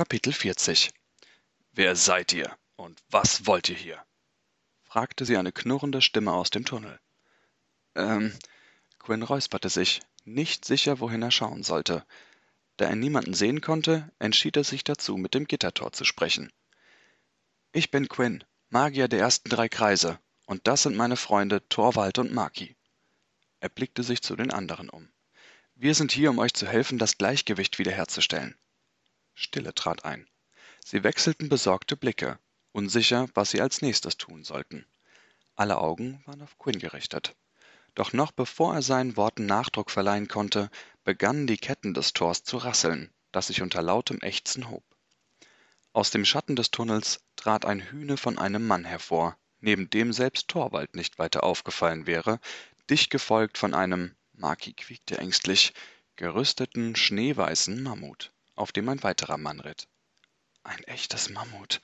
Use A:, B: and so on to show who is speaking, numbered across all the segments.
A: Kapitel 40 »Wer seid ihr und was wollt ihr hier?« fragte sie eine knurrende Stimme aus dem Tunnel. Ähm, Quinn räusperte sich, nicht sicher, wohin er schauen sollte. Da er niemanden sehen konnte, entschied er sich dazu, mit dem Gittertor zu sprechen. »Ich bin Quinn, Magier der ersten drei Kreise, und das sind meine Freunde Torwald und Maki.« Er blickte sich zu den anderen um. »Wir sind hier, um euch zu helfen, das Gleichgewicht wiederherzustellen. Stille trat ein. Sie wechselten besorgte Blicke, unsicher, was sie als nächstes tun sollten. Alle Augen waren auf Quinn gerichtet. Doch noch bevor er seinen Worten Nachdruck verleihen konnte, begannen die Ketten des Tors zu rasseln, das sich unter lautem Ächzen hob. Aus dem Schatten des Tunnels trat ein Hühne von einem Mann hervor, neben dem selbst Torwald nicht weiter aufgefallen wäre, dicht gefolgt von einem, Maki quiekte ängstlich, gerüsteten schneeweißen Mammut auf dem ein weiterer Mann ritt. Ein echtes Mammut.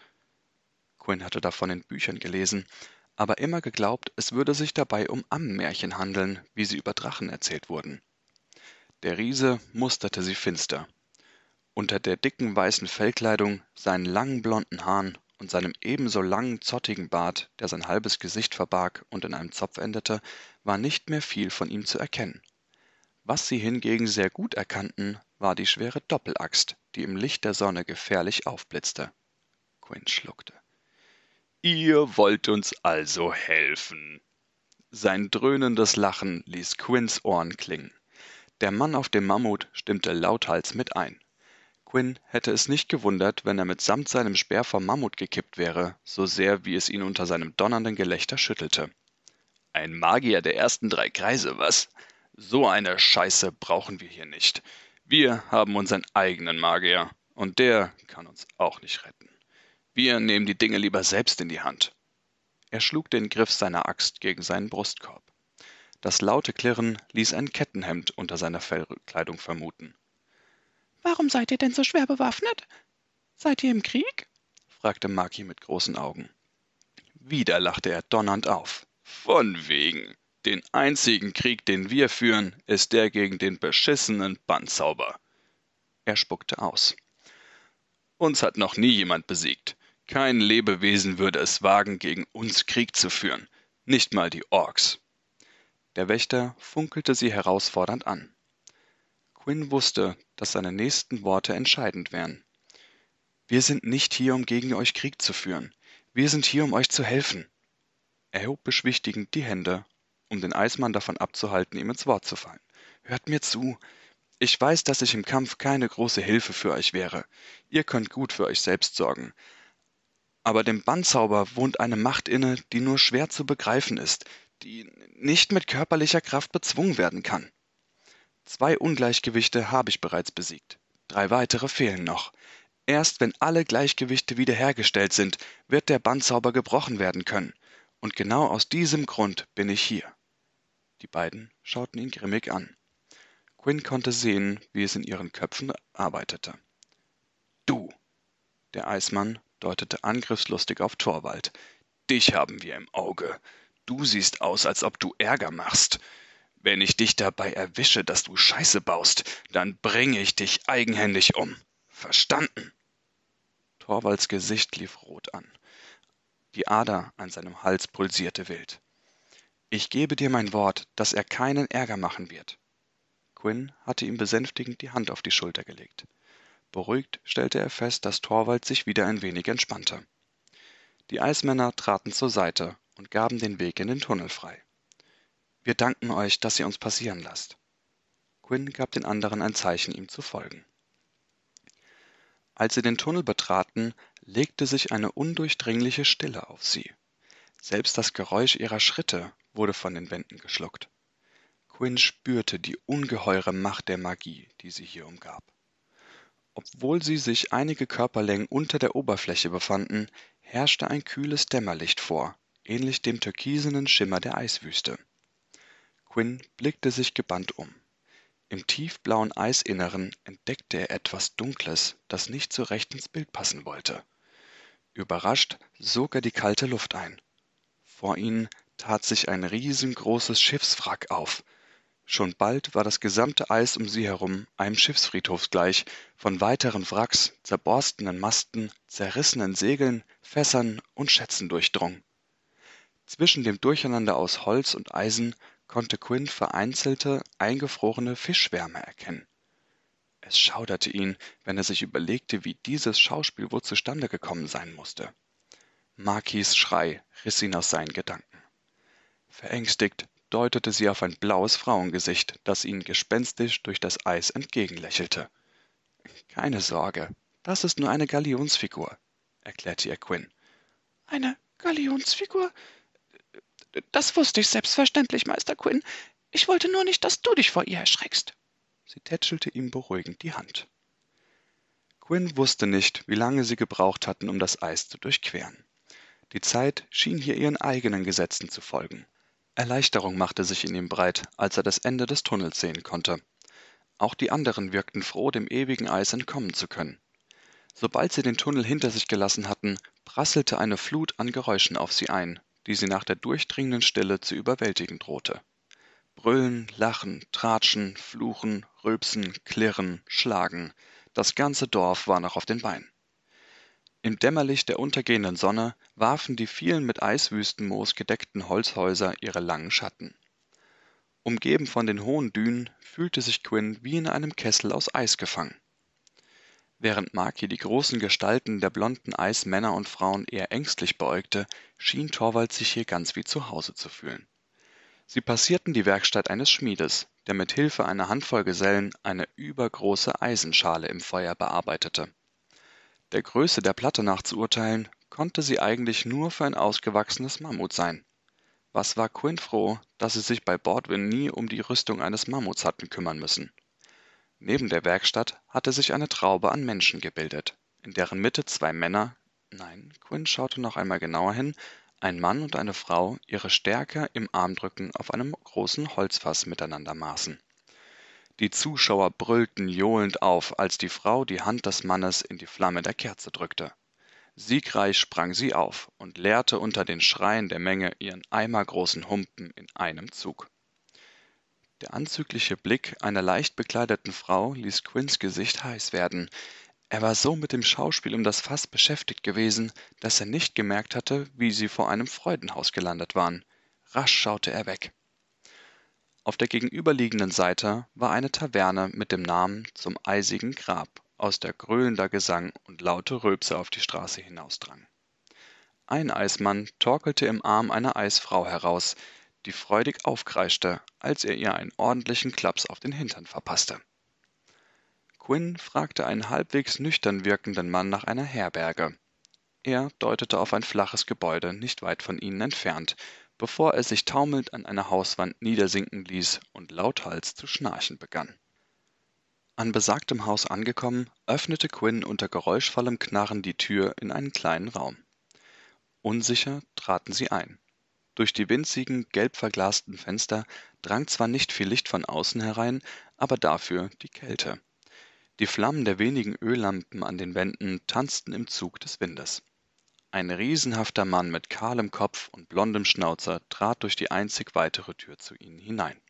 A: Quinn hatte davon in Büchern gelesen, aber immer geglaubt, es würde sich dabei um Ammenmärchen handeln, wie sie über Drachen erzählt wurden. Der Riese musterte sie finster. Unter der dicken weißen Fellkleidung, seinen langen blonden Haaren und seinem ebenso langen zottigen Bart, der sein halbes Gesicht verbarg und in einem Zopf endete, war nicht mehr viel von ihm zu erkennen. Was sie hingegen sehr gut erkannten, war die schwere Doppelaxt, die im Licht der Sonne gefährlich aufblitzte. Quinn schluckte. Ihr wollt uns also helfen. Sein dröhnendes Lachen ließ Quinns Ohren klingen. Der Mann auf dem Mammut stimmte lauthals mit ein. Quinn hätte es nicht gewundert, wenn er mitsamt seinem Speer vom Mammut gekippt wäre, so sehr wie es ihn unter seinem donnernden Gelächter schüttelte. Ein Magier der ersten drei Kreise, was? So eine Scheiße brauchen wir hier nicht. Wir haben unseren eigenen Magier und der kann uns auch nicht retten. Wir nehmen die Dinge lieber selbst in die Hand. Er schlug den Griff seiner Axt gegen seinen Brustkorb. Das laute Klirren ließ ein Kettenhemd unter seiner Fellkleidung vermuten. Warum seid ihr denn so schwer bewaffnet? Seid ihr im Krieg? fragte Maki mit großen Augen. Wieder lachte er donnernd auf. Von wegen. Den einzigen Krieg, den wir führen, ist der gegen den beschissenen Bandzauber. Er spuckte aus. Uns hat noch nie jemand besiegt. Kein Lebewesen würde es wagen, gegen uns Krieg zu führen. Nicht mal die Orks. Der Wächter funkelte sie herausfordernd an. Quinn wusste, dass seine nächsten Worte entscheidend wären. Wir sind nicht hier, um gegen euch Krieg zu führen. Wir sind hier, um euch zu helfen. Er hob beschwichtigend die Hände um den Eismann davon abzuhalten, ihm ins Wort zu fallen. Hört mir zu. Ich weiß, dass ich im Kampf keine große Hilfe für euch wäre. Ihr könnt gut für euch selbst sorgen. Aber dem Bandzauber wohnt eine Macht inne, die nur schwer zu begreifen ist, die nicht mit körperlicher Kraft bezwungen werden kann. Zwei Ungleichgewichte habe ich bereits besiegt. Drei weitere fehlen noch. Erst wenn alle Gleichgewichte wiederhergestellt sind, wird der Bandzauber gebrochen werden können. Und genau aus diesem Grund bin ich hier. Die beiden schauten ihn grimmig an. Quinn konnte sehen, wie es in ihren Köpfen arbeitete. Du! Der Eismann deutete angriffslustig auf Torwald. Dich haben wir im Auge. Du siehst aus, als ob du Ärger machst. Wenn ich dich dabei erwische, dass du Scheiße baust, dann bringe ich dich eigenhändig um. Verstanden? Torvalds Gesicht lief rot an. Die Ader an seinem Hals pulsierte wild. Ich gebe dir mein Wort, dass er keinen Ärger machen wird. Quinn hatte ihm besänftigend die Hand auf die Schulter gelegt. Beruhigt stellte er fest, dass Torwald sich wieder ein wenig entspannte. Die Eismänner traten zur Seite und gaben den Weg in den Tunnel frei. Wir danken euch, dass ihr uns passieren lasst. Quinn gab den anderen ein Zeichen, ihm zu folgen. Als sie den Tunnel betraten, legte sich eine undurchdringliche Stille auf sie. Selbst das Geräusch ihrer Schritte wurde von den Wänden geschluckt. Quinn spürte die ungeheure Macht der Magie, die sie hier umgab. Obwohl sie sich einige Körperlängen unter der Oberfläche befanden, herrschte ein kühles Dämmerlicht vor, ähnlich dem türkisenen Schimmer der Eiswüste. Quinn blickte sich gebannt um. Im tiefblauen Eisinneren entdeckte er etwas Dunkles, das nicht so recht ins Bild passen wollte. Überrascht sog er die kalte Luft ein. Vor ihnen tat sich ein riesengroßes Schiffswrack auf. Schon bald war das gesamte Eis um sie herum einem Schiffsfriedhof gleich, von weiteren Wracks, zerborstenen Masten, zerrissenen Segeln, Fässern und Schätzen durchdrungen. Zwischen dem Durcheinander aus Holz und Eisen konnte Quint vereinzelte, eingefrorene Fischschwärme erkennen. Es schauderte ihn, wenn er sich überlegte, wie dieses Schauspiel wohl zustande gekommen sein musste. Makis Schrei riss ihn aus seinen Gedanken. Verängstigt deutete sie auf ein blaues Frauengesicht, das ihnen gespenstisch durch das Eis entgegenlächelte. »Keine Sorge, das ist nur eine Galionsfigur«, erklärte ihr Quinn. »Eine Galionsfigur? Das wusste ich selbstverständlich, Meister Quinn. Ich wollte nur nicht, dass du dich vor ihr erschreckst.« Sie tätschelte ihm beruhigend die Hand. Quinn wusste nicht, wie lange sie gebraucht hatten, um das Eis zu durchqueren. Die Zeit schien hier ihren eigenen Gesetzen zu folgen. Erleichterung machte sich in ihm breit, als er das Ende des Tunnels sehen konnte. Auch die anderen wirkten froh, dem ewigen Eis entkommen zu können. Sobald sie den Tunnel hinter sich gelassen hatten, prasselte eine Flut an Geräuschen auf sie ein, die sie nach der durchdringenden Stille zu überwältigen drohte. Brüllen, Lachen, Tratschen, Fluchen, Rülpsen, Klirren, Schlagen. Das ganze Dorf war noch auf den Beinen. Im Dämmerlicht der untergehenden Sonne warfen die vielen mit Eiswüstenmoos gedeckten Holzhäuser ihre langen Schatten. Umgeben von den hohen Dünen fühlte sich Quinn wie in einem Kessel aus Eis gefangen. Während Maki die großen Gestalten der blonden Eismänner und Frauen eher ängstlich beäugte, schien Torwald sich hier ganz wie zu Hause zu fühlen. Sie passierten die Werkstatt eines Schmiedes, der mit Hilfe einer Handvoll Gesellen eine übergroße Eisenschale im Feuer bearbeitete der Größe der Platte nachzuurteilen, konnte sie eigentlich nur für ein ausgewachsenes Mammut sein. Was war Quinn froh, dass sie sich bei Baldwin nie um die Rüstung eines Mammuts hatten kümmern müssen. Neben der Werkstatt hatte sich eine Traube an Menschen gebildet, in deren Mitte zwei Männer nein, Quinn schaute noch einmal genauer hin, ein Mann und eine Frau ihre Stärke im Armdrücken auf einem großen Holzfass miteinander maßen die Zuschauer brüllten johlend auf, als die Frau die Hand des Mannes in die Flamme der Kerze drückte. Siegreich sprang sie auf und leerte unter den Schreien der Menge ihren eimergroßen Humpen in einem Zug. Der anzügliche Blick einer leicht bekleideten Frau ließ Quinns Gesicht heiß werden. Er war so mit dem Schauspiel um das Fass beschäftigt gewesen, dass er nicht gemerkt hatte, wie sie vor einem Freudenhaus gelandet waren. Rasch schaute er weg. Auf der gegenüberliegenden Seite war eine Taverne mit dem Namen „Zum eisigen Grab“, aus der gröhlender Gesang und laute Rülpser auf die Straße hinausdrang. Ein Eismann torkelte im Arm einer Eisfrau heraus, die freudig aufkreischte, als er ihr einen ordentlichen Klaps auf den Hintern verpasste. Quinn fragte einen halbwegs nüchtern wirkenden Mann nach einer Herberge. Er deutete auf ein flaches Gebäude nicht weit von ihnen entfernt, bevor er sich taumelnd an einer Hauswand niedersinken ließ und lauthals zu schnarchen begann. An besagtem Haus angekommen, öffnete Quinn unter geräuschvollem Knarren die Tür in einen kleinen Raum. Unsicher traten sie ein. Durch die winzigen, gelb verglasten Fenster drang zwar nicht viel Licht von außen herein, aber dafür die Kälte. Die Flammen der wenigen Öllampen an den Wänden tanzten im Zug des Windes. Ein riesenhafter Mann mit kahlem Kopf und blondem Schnauzer trat durch die einzig weitere Tür zu ihnen hinein.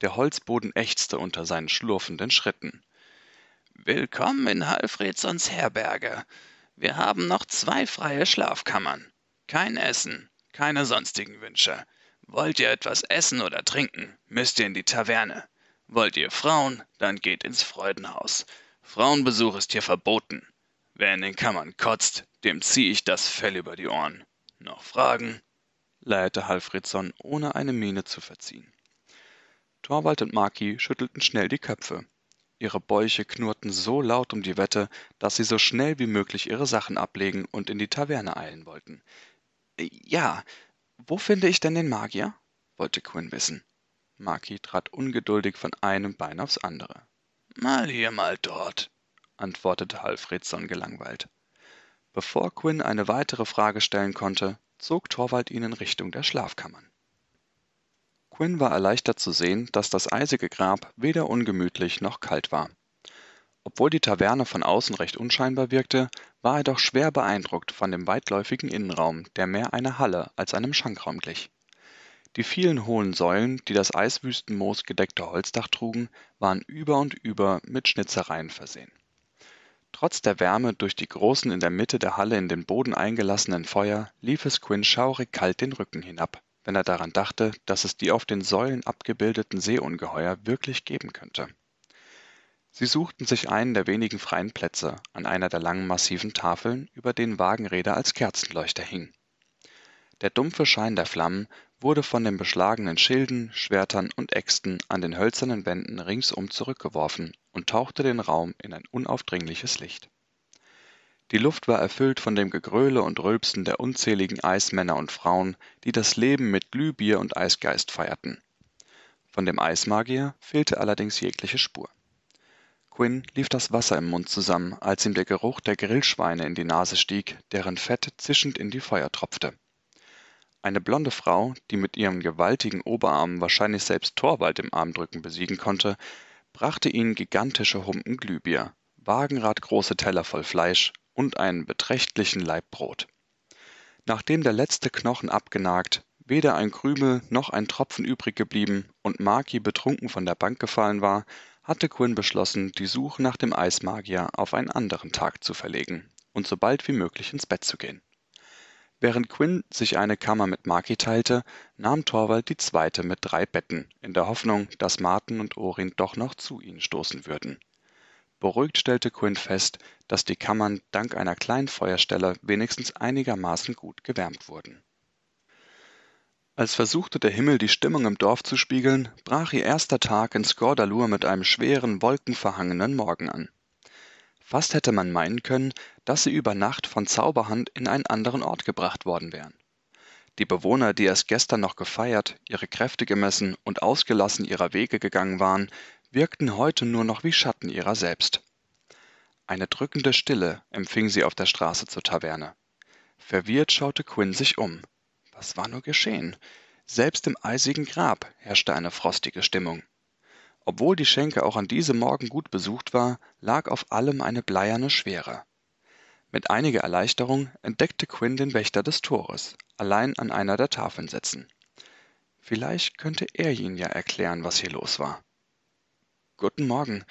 A: Der Holzboden ächzte unter seinen schlurfenden Schritten. Willkommen in Halfredsons Herberge. Wir haben noch zwei freie Schlafkammern. Kein Essen, keine sonstigen Wünsche. Wollt ihr etwas essen oder trinken, müsst ihr in die Taverne. Wollt ihr Frauen, dann geht ins Freudenhaus. Frauenbesuch ist hier verboten. Wer in den Kammern kotzt, dem zieh ich das Fell über die Ohren. Noch Fragen?« leierte Halfredson, ohne eine Miene zu verziehen. Torvald und Maki schüttelten schnell die Köpfe. Ihre Bäuche knurrten so laut um die Wette, dass sie so schnell wie möglich ihre Sachen ablegen und in die Taverne eilen wollten. Ja, wo finde ich denn den Magier? wollte Quinn wissen. Maki trat ungeduldig von einem Bein aufs andere. Mal hier, mal dort, antwortete Alfredson gelangweilt. Bevor Quinn eine weitere Frage stellen konnte, zog Torwald ihn in Richtung der Schlafkammern. Quinn war erleichtert zu sehen, dass das eisige Grab weder ungemütlich noch kalt war. Obwohl die Taverne von außen recht unscheinbar wirkte, war er doch schwer beeindruckt von dem weitläufigen Innenraum, der mehr einer Halle als einem Schankraum glich. Die vielen hohen Säulen, die das eiswüstenmoos gedeckte Holzdach trugen, waren über und über mit Schnitzereien versehen. Trotz der Wärme durch die großen in der Mitte der Halle in den Boden eingelassenen Feuer lief es Quinn schaurig kalt den Rücken hinab, wenn er daran dachte, dass es die auf den Säulen abgebildeten Seeungeheuer wirklich geben könnte. Sie suchten sich einen der wenigen freien Plätze an einer der langen massiven Tafeln, über denen Wagenräder als Kerzenleuchter hingen. Der dumpfe Schein der Flammen wurde von den beschlagenen Schilden, Schwertern und Äxten an den hölzernen Wänden ringsum zurückgeworfen und tauchte den Raum in ein unaufdringliches Licht. Die Luft war erfüllt von dem Gegröhle und Rülpsen der unzähligen Eismänner und Frauen, die das Leben mit Glühbier und Eisgeist feierten. Von dem Eismagier fehlte allerdings jegliche Spur. Quinn lief das Wasser im Mund zusammen, als ihm der Geruch der Grillschweine in die Nase stieg, deren Fett zischend in die Feuer tropfte eine blonde Frau, die mit ihrem gewaltigen Oberarm wahrscheinlich selbst Torwald im Armdrücken besiegen konnte, brachte ihnen gigantische Humpen Glühbier, wagenradgroße Teller voll Fleisch und einen beträchtlichen Laib Brot. Nachdem der letzte Knochen abgenagt, weder ein Krümel noch ein Tropfen übrig geblieben und Maki betrunken von der Bank gefallen war, hatte Quinn beschlossen, die Suche nach dem Eismagier auf einen anderen Tag zu verlegen und so bald wie möglich ins Bett zu gehen. Während Quinn sich eine Kammer mit Maki teilte, nahm Torvald die zweite mit drei Betten, in der Hoffnung, dass Martin und Orin doch noch zu ihnen stoßen würden. Beruhigt stellte Quinn fest, dass die Kammern dank einer kleinen Feuerstelle wenigstens einigermaßen gut gewärmt wurden. Als versuchte der Himmel die Stimmung im Dorf zu spiegeln, brach ihr erster Tag in Skordalur mit einem schweren, wolkenverhangenen Morgen an Fast hätte man meinen können, dass sie über Nacht von Zauberhand in einen anderen Ort gebracht worden wären. Die Bewohner, die erst gestern noch gefeiert, ihre Kräfte gemessen und ausgelassen ihrer Wege gegangen waren, wirkten heute nur noch wie Schatten ihrer selbst. Eine drückende Stille empfing sie auf der Straße zur Taverne. Verwirrt schaute Quinn sich um. Was war nur geschehen? Selbst im eisigen Grab herrschte eine frostige Stimmung. Obwohl die Schenke auch an diesem Morgen gut besucht war, lag auf allem eine bleierne Schwere. Mit einiger Erleichterung entdeckte Quinn den Wächter des Tores, allein an einer der Tafeln sitzen. Vielleicht könnte er ihn ja erklären, was hier los war. Guten Morgen.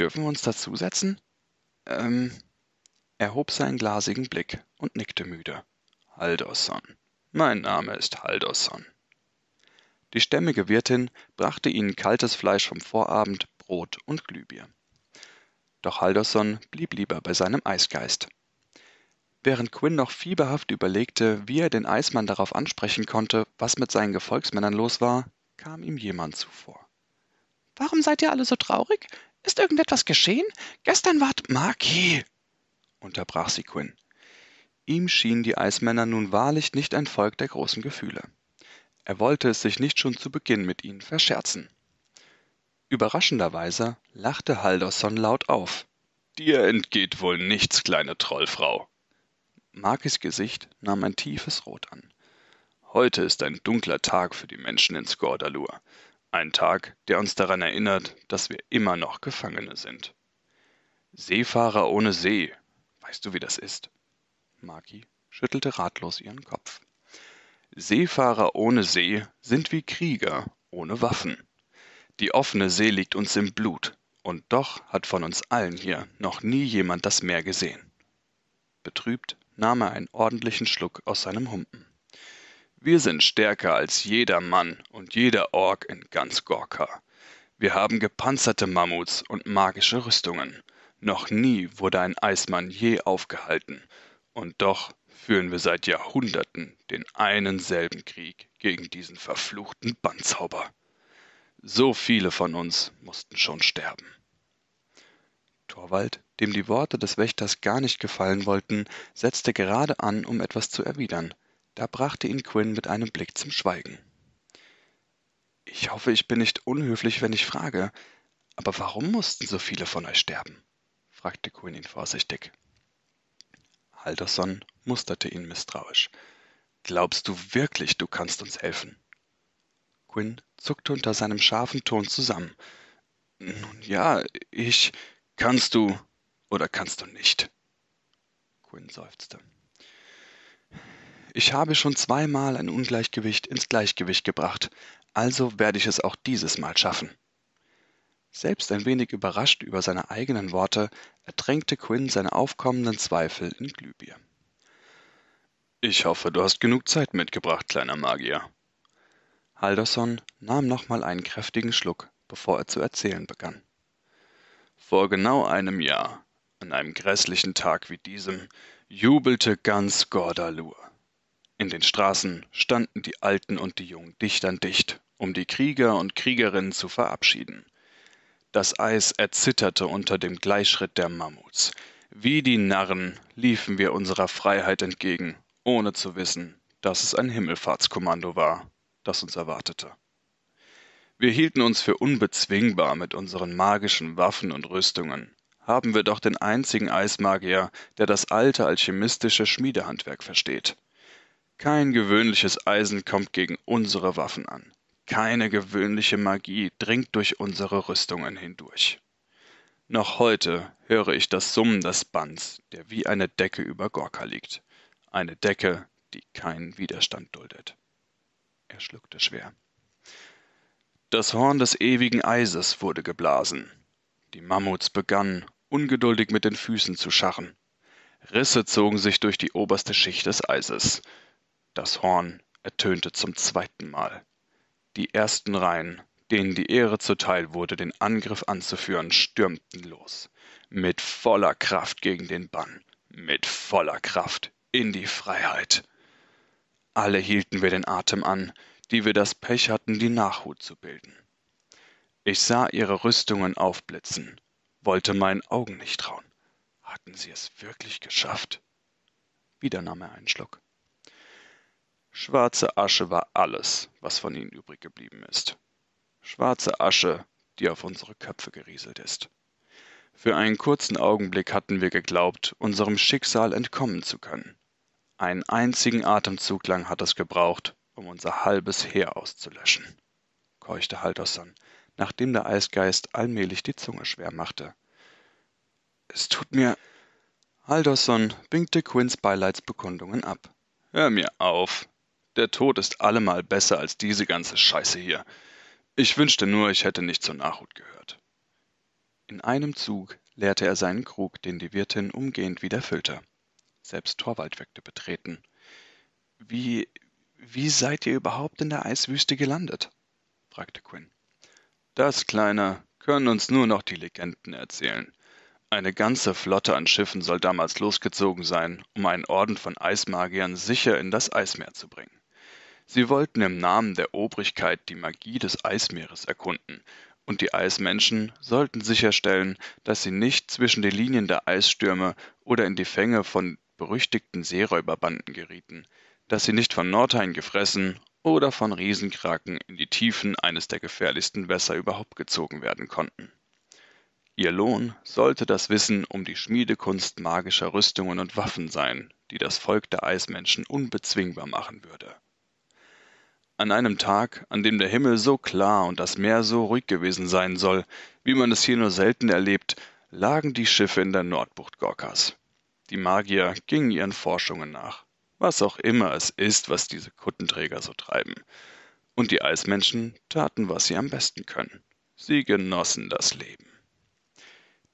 A: Dürfen wir uns dazusetzen? Ähm. Er hob seinen glasigen Blick und nickte müde. Haldosson. Mein Name ist Haldosson. Die stämmige Wirtin brachte ihnen kaltes Fleisch vom Vorabend, Brot und Glühbier. Doch Haldorsson blieb lieber bei seinem Eisgeist. Während Quinn noch fieberhaft überlegte, wie er den Eismann darauf ansprechen konnte, was mit seinen Gefolgsmännern los war, kam ihm jemand zuvor. Warum seid ihr alle so traurig? Ist irgendetwas geschehen? Gestern ward Maki, unterbrach sie Quinn. Ihm schienen die Eismänner nun wahrlich nicht ein Volk der großen Gefühle. Er wollte es sich nicht schon zu Beginn mit ihnen verscherzen. Überraschenderweise lachte Haldorsson laut auf. Dir entgeht wohl nichts, kleine Trollfrau. Markis Gesicht nahm ein tiefes Rot an. Heute ist ein dunkler Tag für die Menschen in Skordalur. Ein Tag, der uns daran erinnert, dass wir immer noch Gefangene sind. Seefahrer ohne See. Weißt du, wie das ist? Marki schüttelte ratlos ihren Kopf. Seefahrer ohne See sind wie Krieger ohne Waffen. Die offene See liegt uns im Blut, und doch hat von uns allen hier noch nie jemand das Meer gesehen. Betrübt nahm er einen ordentlichen Schluck aus seinem Humpen. Wir sind stärker als jeder Mann und jeder Ork in ganz Gorka. Wir haben gepanzerte Mammuts und magische Rüstungen. Noch nie wurde ein Eismann je aufgehalten. Und doch führen wir seit Jahrhunderten den einen selben Krieg gegen diesen verfluchten Bandzauber. So viele von uns mussten schon sterben. Torwald, dem die Worte des Wächters gar nicht gefallen wollten, setzte gerade an, um etwas zu erwidern. Da brachte ihn Quinn mit einem Blick zum Schweigen. Ich hoffe, ich bin nicht unhöflich, wenn ich frage, aber warum mussten so viele von euch sterben? fragte Quinn ihn vorsichtig. Halderson musterte ihn misstrauisch. „Glaubst du wirklich, du kannst uns helfen?“ Quinn zuckte unter seinem scharfen Ton zusammen. »Nun ja, ich Kannst du oder kannst du nicht? Quinn seufzte. Ich habe schon zweimal ein Ungleichgewicht ins Gleichgewicht gebracht, also werde ich es auch dieses Mal schaffen. Selbst ein wenig überrascht über seine eigenen Worte, ertränkte Quinn seine aufkommenden Zweifel in Glühbier. Ich hoffe, du hast genug Zeit mitgebracht, kleiner Magier. Halderson nahm nochmal einen kräftigen Schluck, bevor er zu erzählen begann. Vor genau einem Jahr, an einem grässlichen Tag wie diesem, jubelte ganz Gordalur. In den Straßen standen die Alten und die Jungen dicht an dicht, um die Krieger und Kriegerinnen zu verabschieden. Das Eis erzitterte unter dem Gleichschritt der Mammuts. Wie die Narren liefen wir unserer Freiheit entgegen ohne zu wissen, dass es ein Himmelfahrtskommando war, das uns erwartete. Wir hielten uns für unbezwingbar mit unseren magischen Waffen und Rüstungen, haben wir doch den einzigen Eismagier, der das alte alchemistische Schmiedehandwerk versteht. Kein gewöhnliches Eisen kommt gegen unsere Waffen an. Keine gewöhnliche Magie dringt durch unsere Rüstungen hindurch. Noch heute höre ich das Summen des Bands, der wie eine Decke über Gorka liegt eine Decke, die keinen Widerstand duldet. Er schluckte schwer. Das Horn des ewigen Eises wurde geblasen. Die Mammuts begannen, ungeduldig mit den Füßen zu scharren. Risse zogen sich durch die oberste Schicht des Eises. Das Horn ertönte zum zweiten Mal. Die ersten Reihen, denen die Ehre zuteil wurde, den Angriff anzuführen, stürmten los. Mit voller Kraft gegen den Bann, mit voller Kraft in die Freiheit! Alle hielten wir den Atem an, die wir das Pech hatten, die Nachhut zu bilden. Ich sah ihre Rüstungen aufblitzen, wollte meinen Augen nicht trauen. Hatten sie es wirklich geschafft? Wieder nahm er einen Schluck. Schwarze Asche war alles, was von ihnen übrig geblieben ist. Schwarze Asche, die auf unsere Köpfe gerieselt ist. Für einen kurzen Augenblick hatten wir geglaubt, unserem Schicksal entkommen zu können. Einen einzigen Atemzug lang hat es gebraucht, um unser halbes Heer auszulöschen, keuchte Haldorsson, nachdem der Eisgeist allmählich die Zunge schwer machte. Es tut mir. Haldorsson winkte Quinns Beileidsbekundungen ab. Hör mir auf. Der Tod ist allemal besser als diese ganze Scheiße hier. Ich wünschte nur, ich hätte nicht zur Nachhut gehört. In einem Zug leerte er seinen Krug, den die Wirtin umgehend wieder füllte selbst Torwald Torwaldwächter betreten. Wie, wie seid ihr überhaupt in der Eiswüste gelandet? fragte Quinn. Das, Kleiner, können uns nur noch die Legenden erzählen. Eine ganze Flotte an Schiffen soll damals losgezogen sein, um einen Orden von Eismagiern sicher in das Eismeer zu bringen. Sie wollten im Namen der Obrigkeit die Magie des Eismeeres erkunden, und die Eismenschen sollten sicherstellen, dass sie nicht zwischen die Linien der Eisstürme oder in die Fänge von berüchtigten Seeräuberbanden gerieten, dass sie nicht von Nordhaien gefressen oder von Riesenkraken in die Tiefen eines der gefährlichsten Wässer überhaupt gezogen werden konnten. Ihr Lohn sollte das Wissen um die Schmiedekunst magischer Rüstungen und Waffen sein, die das Volk der Eismenschen unbezwingbar machen würde. An einem Tag, an dem der Himmel so klar und das Meer so ruhig gewesen sein soll, wie man es hier nur selten erlebt, lagen die Schiffe in der Nordbucht Gorkas. Die Magier gingen ihren Forschungen nach, was auch immer es ist, was diese Kuttenträger so treiben. Und die Eismenschen taten, was sie am besten können. Sie genossen das Leben.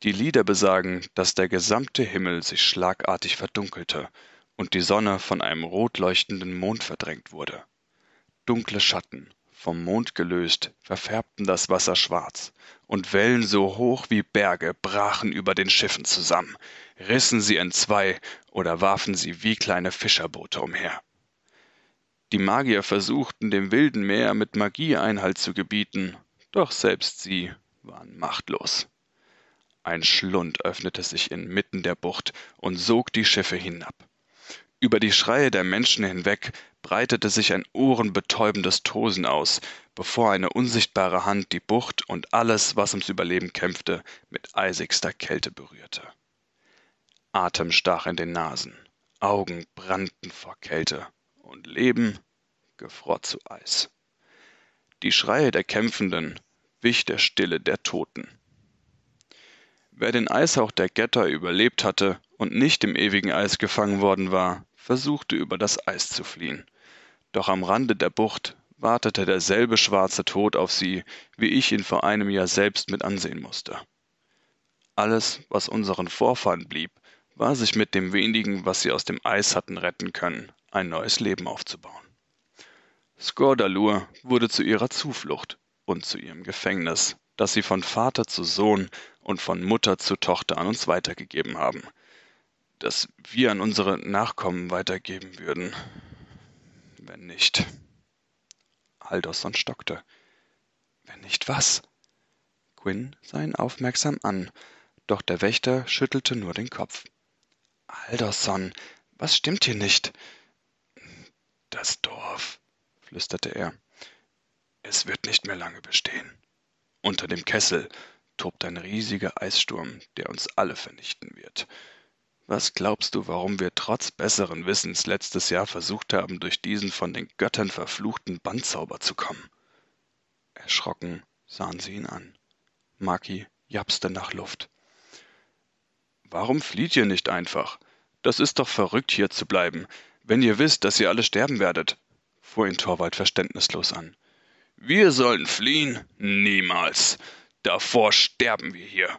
A: Die Lieder besagen, dass der gesamte Himmel sich schlagartig verdunkelte und die Sonne von einem rotleuchtenden Mond verdrängt wurde. Dunkle Schatten, vom Mond gelöst, verfärbten das Wasser schwarz, und Wellen so hoch wie Berge brachen über den Schiffen zusammen rissen sie entzwei oder warfen sie wie kleine fischerboote umher die magier versuchten dem wilden meer mit magie einhalt zu gebieten doch selbst sie waren machtlos ein schlund öffnete sich inmitten der bucht und sog die schiffe hinab über die schreie der menschen hinweg breitete sich ein ohrenbetäubendes tosen aus bevor eine unsichtbare hand die bucht und alles was ums überleben kämpfte mit eisigster kälte berührte Atem stach in den Nasen, Augen brannten vor Kälte und Leben gefror zu Eis. Die Schreie der Kämpfenden wich der Stille der Toten. Wer den Eishauch der Getter überlebt hatte und nicht im ewigen Eis gefangen worden war, versuchte über das Eis zu fliehen. Doch am Rande der Bucht wartete derselbe schwarze Tod auf sie, wie ich ihn vor einem Jahr selbst mit ansehen musste. Alles, was unseren Vorfahren blieb, war sich mit dem wenigen, was sie aus dem Eis hatten retten können, ein neues Leben aufzubauen. Skordalur wurde zu ihrer Zuflucht und zu ihrem Gefängnis, das sie von Vater zu Sohn und von Mutter zu Tochter an uns weitergegeben haben, das wir an unsere Nachkommen weitergeben würden, wenn nicht. Aldorsson stockte. Wenn nicht was? Quinn sah ihn aufmerksam an, doch der Wächter schüttelte nur den Kopf. Alderson, was stimmt hier nicht? Das Dorf, flüsterte er. Es wird nicht mehr lange bestehen. Unter dem Kessel tobt ein riesiger Eissturm, der uns alle vernichten wird. Was glaubst du, warum wir trotz besseren Wissens letztes Jahr versucht haben, durch diesen von den Göttern verfluchten Bandzauber zu kommen? Erschrocken sahen sie ihn an. Maki japste nach Luft. Warum flieht ihr nicht einfach? Das ist doch verrückt, hier zu bleiben, wenn ihr wisst, dass ihr alle sterben werdet, fuhr ihn Torwald verständnislos an. Wir sollen fliehen? Niemals. Davor sterben wir hier.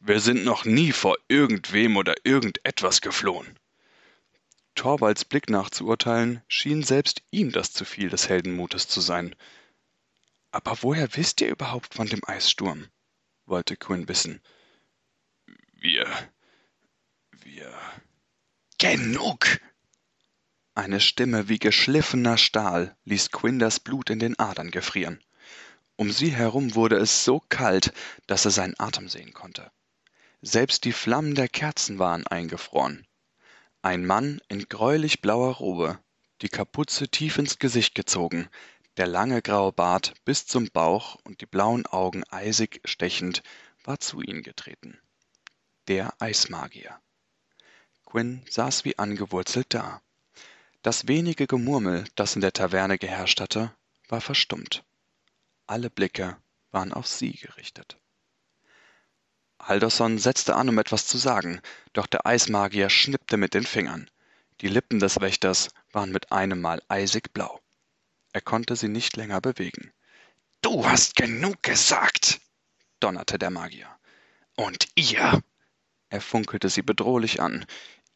A: Wir sind noch nie vor irgendwem oder irgendetwas geflohen. Torvalds Blick nachzuurteilen, schien selbst ihm das zu viel des Heldenmutes zu sein. Aber woher wisst ihr überhaupt von dem Eissturm? wollte Quinn wissen. Wir wir. Genug! Eine Stimme wie geschliffener Stahl ließ Quinn das Blut in den Adern gefrieren. Um sie herum wurde es so kalt, dass er seinen Atem sehen konnte. Selbst die Flammen der Kerzen waren eingefroren. Ein Mann in gräulich blauer Robe, die Kapuze tief ins Gesicht gezogen, der lange graue Bart bis zum Bauch und die blauen Augen eisig stechend, war zu ihnen getreten. Der Eismagier. Quinn saß wie angewurzelt da. Das wenige Gemurmel, das in der Taverne geherrscht hatte, war verstummt. Alle Blicke waren auf sie gerichtet. Halderson setzte an, um etwas zu sagen, doch der Eismagier schnippte mit den Fingern. Die Lippen des Wächters waren mit einem Mal eisig blau. Er konnte sie nicht länger bewegen. Du hast genug gesagt, donnerte der Magier. Und ihr? Er funkelte sie bedrohlich an.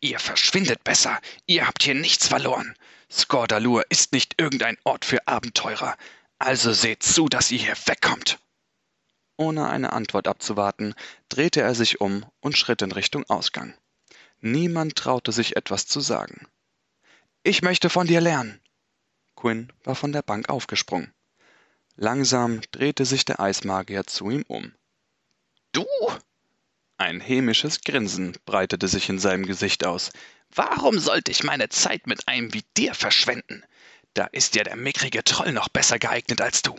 A: Ihr verschwindet besser. Ihr habt hier nichts verloren. Skordalur ist nicht irgendein Ort für Abenteurer. Also seht zu, dass ihr hier wegkommt. Ohne eine Antwort abzuwarten, drehte er sich um und schritt in Richtung Ausgang. Niemand traute sich etwas zu sagen. Ich möchte von dir lernen. Quinn war von der Bank aufgesprungen. Langsam drehte sich der Eismagier zu ihm um. Du? Ein hämisches Grinsen breitete sich in seinem Gesicht aus. Warum sollte ich meine Zeit mit einem wie dir verschwenden? Da ist ja der mickrige Troll noch besser geeignet als du.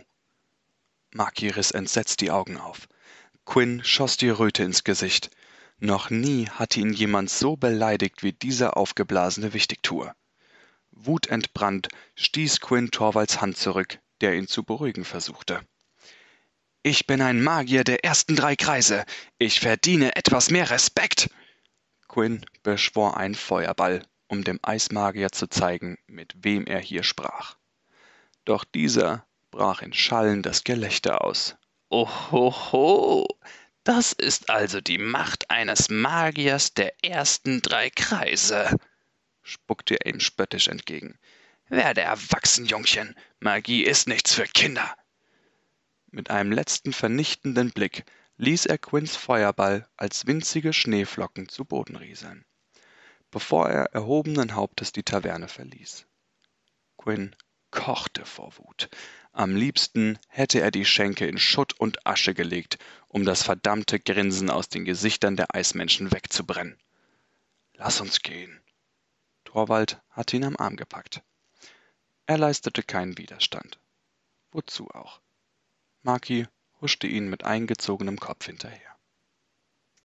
A: Maki riss entsetzt die Augen auf. Quinn schoss die Röte ins Gesicht. Noch nie hatte ihn jemand so beleidigt wie dieser aufgeblasene Wichtigtuer. Wutentbrannt stieß Quinn Torvalds Hand zurück, der ihn zu beruhigen versuchte. Ich bin ein Magier der ersten drei Kreise. Ich verdiene etwas mehr Respekt. Quinn beschwor einen Feuerball, um dem Eismagier zu zeigen, mit wem er hier sprach. Doch dieser brach in schallendes Gelächter aus. Ohoho! Das ist also die Macht eines Magiers der ersten drei Kreise, spuckte er ihm spöttisch entgegen. Werde erwachsen, Jungchen. Magie ist nichts für Kinder. Mit einem letzten vernichtenden Blick ließ er Quinns Feuerball als winzige Schneeflocken zu Boden rieseln, bevor er erhobenen Hauptes die Taverne verließ. Quinn kochte vor Wut. Am liebsten hätte er die Schenke in Schutt und Asche gelegt, um das verdammte Grinsen aus den Gesichtern der Eismenschen wegzubrennen. Lass uns gehen. Torwald hatte ihn am Arm gepackt. Er leistete keinen Widerstand. Wozu auch? Maki huschte ihnen mit eingezogenem Kopf hinterher.